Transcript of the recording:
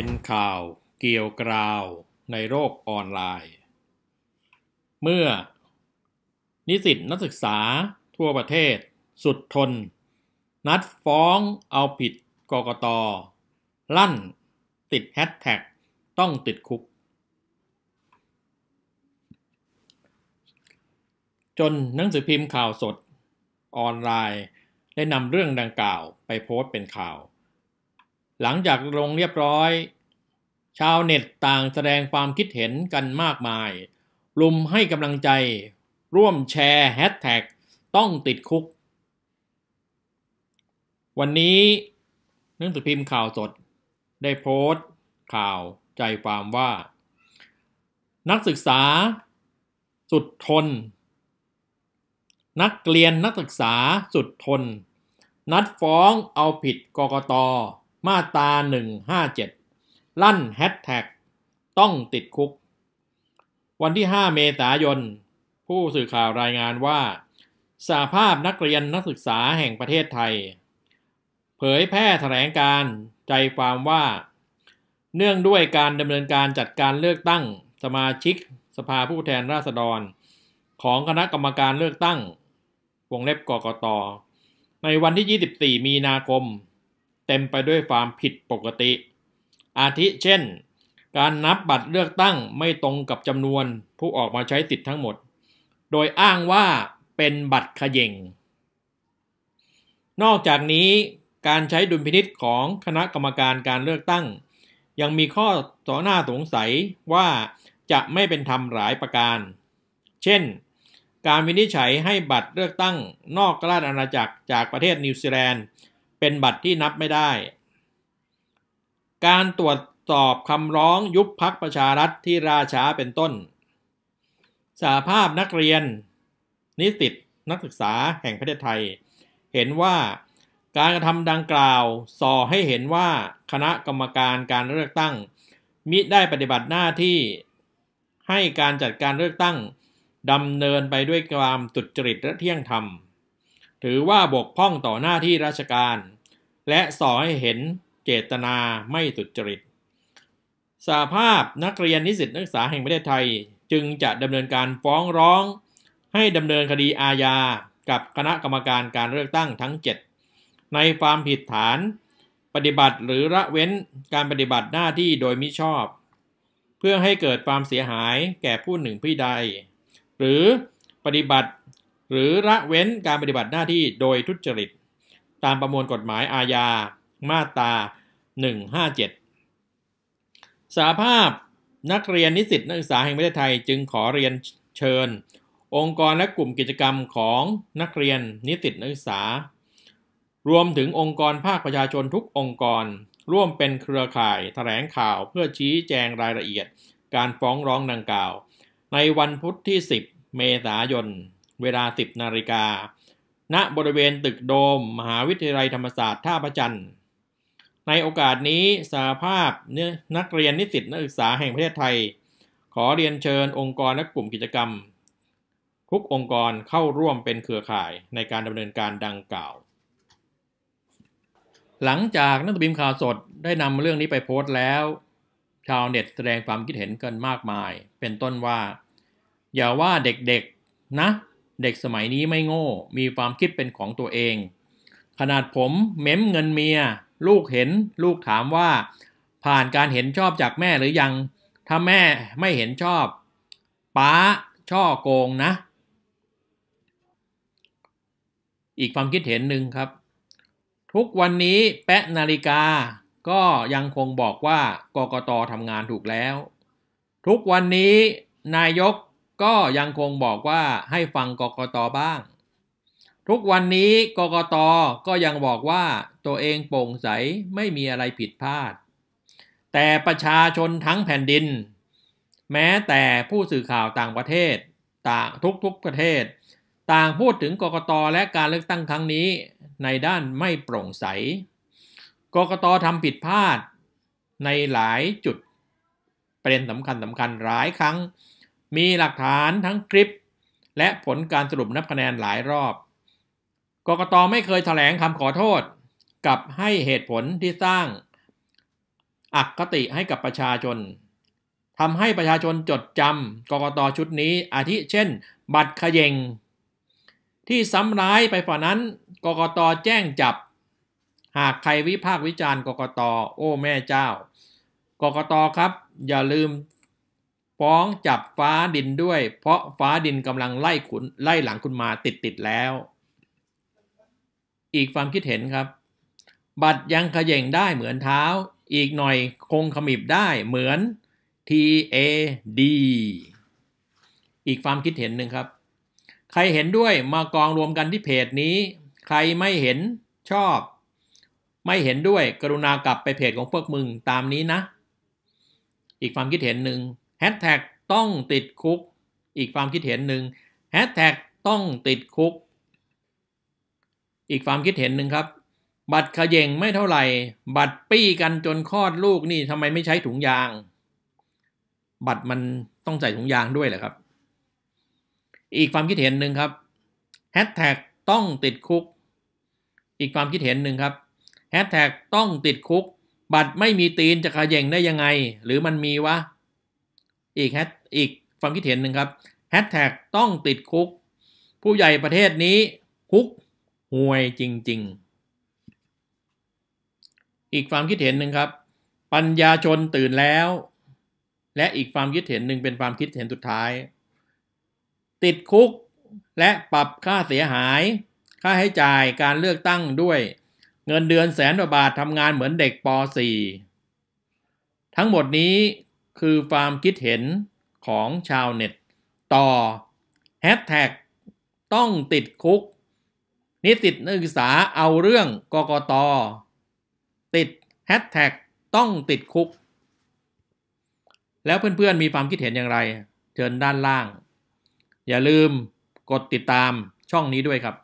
เป็นข่าวเกี่ยวกราวในโลกออนไลน์ เมื่อ นิสิตนักศึกษาทั่วประเทศ สุดทน นัดฟ้องเอาผิด กกตลั่นติดแฮชแท็กต้องติดคุก จนหนังสือพิมพ์ข่าวสด ออนไลน์ได้นำเรื่องดังกล่าวไปโพสต์เป็นข่าว หลังจากลงเรียบร้อยชาวเน็ตต่างแสดงความคิดเห็นกันมากมาย ลุมให้กำลังใจ ร่วมแชร์แฮชแท็กต้องติดคุก วันนี้หนังสือพิมพ์ข่าวสดได้โพสต์ ข่าวใจความว่า นักศึกษา สุดทน นักเรียนนักศึกษาสุดทน นัดฟ้องเอาผิดกกตมาตรา157ลั่นแฮชแท็กต้องติดคุก วันที่ 5 เมษายน ผู้สื่อข่าวรายงานว่า สาภาพนักเรียนนักศึกษาแห่งประเทศไทย เผยแพร่แถลงการใจความว่า เนื่องด้วยการดำเนินการจัดการเลือกตั้งสมาชิกสภาผู้แทนราษฎร ของคณะกรรมการเลือกตั้งวงเล็บกกตในวันที่ 24 มีนาคม เต็มไปด้วยความผิดปกติอาทิเช่น การนับบัตรเลือกตั้งไม่ตรงกับจำนวนผู้ออกมาใช้สิทธิ์ทั้งหมด โดยอ้างว่าเป็นบัตรขย่งนอกจากนี้การใช้ดุลพินิษของคณะกรรมการการเลือกตั้ง ยังมีข้อต่อหน้าสงสัยว่าจะไม่เป็นธรรมหลายประการ เช่น การวินิจฉัยให้บัตรเลือกตั้งนอกราชอาณาจักรจากประเทศนิวซีแลนด์ เป็นบัตรที่นับไม่ได้การตรวจสอบคำร้องยุบพักประชารัฐที่ราช้าเป็นต้น สาภาพนักเรียน นิสิตนักศึกษาแห่งประเทศไทย เห็นว่าการกระทำดังกล่าวส่อให้เห็นว่าคณะกรรมการการเลือกตั้ง มิได้ปฏิบัติหน้าที่ ให้การจัดการเลือกตั้งดำเนินไปด้วยความสุจริตและเที่ยงธรรมถือว่าบกพร่องต่อหน้าที่ราชการ และส่อให้เห็นเจตนาไม่สุจริต สาภาพนักเรียนนิสิตนักศึกษาแห่งประเทศไทยจึงจะดำเนินการฟ้องร้อง ให้ดำเนินคดีอาญา กับคณะกรรมการการเลือกตั้งทั้ง 7 ในความผิดฐาน ปฏิบัติหรือละเว้นการปฏิบัติหน้าที่โดยมิชอบ เพื่อให้เกิดความเสียหายแก่ผู้หนึ่งผู้ใด หรือปฏิบัติหรือละเว้นการปฏิบัติหน้าที่โดยทุจริตตามประมวลกฎหมายอาญา มาตรา1 5 7 สาภาพนักเรียนนิสิตนักศึกษาแห่งประเทศไทย จึงขอเรียนเชิญ องค์กรและกลุ่มกิจกรรมของนักเรียนนิสิตนักศึกษา รวมถึงองค์กรภาคประชาชนทุกองค์กร ร่วมเป็นเครือข่ายถแถลงข่าวเพื่อชี้แจงรายละเอียด การฟ้องร้องดังกล่าว ในวันพุธที่ 10 เมษายน เวลา 10นาฬิกาณบริเวณตึกโดมมหาวิทยาลัยธรรมศาสตร์ท่าประจันทร์ในโอกาสนี้สาภาพ นักเรียน นิสิต นักศึกษาแห่งประเทศไทย ขอเรียนเชิญองค์กรและกลุ่มกิจกรรมทุกองค์กรเข้าร่วมเป็นเครือข่ายในการดำเนินการดังกล่าว หลังจากนักบิมข่าวสดได้นำเรื่องนี้ไปโพสต์แล้ว ชาวเน็ตแสดงความคิดเห็นกันมากมาย เป็นต้นว่า อย่าว่าเด็กๆนะ เด็กสมัยนี้ไม่โง่มีความคิดเป็นของตัวเอง ขนาดผมเม้มเงินเมียลูกเห็นลูกถามว่า ผ่านการเห็นชอบจากแม่หรือยังถ้าแม่ไม่เห็นชอบป้าช่อโกงนะ อีกความคิดเห็นหนึ่งครับ ทุกวันนี้แปะนาฬิกา ก็ยังคงบอกว่ากกตทำงานถูกแล้ว ทุกวันนี้นายกก็ยังคงบอกว่าให้ฟังกกตบ้างทุกวันนี้ กกตก็ยังบอกว่าตัวเองโปร่งใสไม่มีอะไรผิดพลาด แต่ประชาชนทั้งแผ่นดิน แม้แต่ผู้สื่อข่าวต่างประเทศ ต่างทุกๆประเทศ ต่างพูดถึงกกตและการเลือกตั้งครั้งนี้ในด้านไม่โปร่งใส กกตทำผิดพลาดในหลายจุด ประเด็นสำคัญสำคัญหลายครั้ง มีหลักฐานทั้งคลิป และผลการสรุปนับคะแนนหลายรอบกกตไม่เคยถแถลงคำขอโทษ กับให้เหตุผลที่สร้างอักคติให้กับประชาชนทำให้ประชาชนจดจำกกตชุดนี้ อาทิเช่นบัตรขยงที่ซ้ำร้ายไปฝ่านั้น กกตแจ้งจับ หากใครวิพากษ์วิจารณ์กกตโอ้แม่เจ้า กกตครับ อย่าลืมฟ้องจับฟ้าดินด้วย เพราะฟ้าดินกำลังไล่ขุนไล่หลังคุณมาติดติดแล้วอีกความคิดเห็นครับ บัตรยังขย่งได้เหมือนเท้า อีกหน่อยคงขมิบได้เหมือน T A D อีกความคิดเห็นหนึ่งครับ ใครเห็นด้วยมากองรวมกันที่เพจนี้ ใครไม่เห็นชอบ ไม่เห็นด้วยกรุณากลับไปเพจของพวกมึงตามนี้นะ อีกความคิดเห็นหนึ่งแฮชแท็กต้องติดคุก อีกความคิดเห็นหนึ่งแฮชแท็กต้องติดคุกอีกความคิดเห็นหนึ่งครับ บัตรขย e งไม่เท่าไหร่ บัตรปี้กันจนคลอดลูกนี่ทำไมไม่ใช้ถุงยาง บัตรมันต้องใส่ถุงยางด้วยเหรอครับ อีกความคิดเห็นหนึ่งครับแฮชแท็กต้องติดคุกอีกความคิดเห็นหนึ่งครับแฮชแท็กต้องติดคุก บัตรไม่มีตีนจะขย e งได้ยังไงหรือมันมีวะอีกแฮชอีกความคิดเห็นหนึ่งครับแฮชแท็กต้องติดคุก ผู้ใหญ่ประเทศนี้คุกห่วยจริงๆ อีกความคิดเห็นหนึ่งครับ ปัญญาชนตื่นแล้ว และอีกความคิดเห็นหนึ่งเป็นความคิดเห็นสุดท้าย ติดคุกและปรับค่าเสียหาย ค่าให้จ่ายการเลือกตั้งด้วย เงินเดือนแสนกว่าบาททำงานเหมือนเด็กป .4 ทั้งหมดนี้คือความคิดเห็นของชาวเน็ตต่อแฮชแท็กต้องติดคุกนิสิตนักศึกษาเอาเรื่องกกตติดแฮชแท็กต้องติดคุก แล้วเพื่อนๆมีความคิดเห็นอย่างไร เชิญด้านล่าง อย่าลืมกดติดตามช่องนี้ด้วยครับ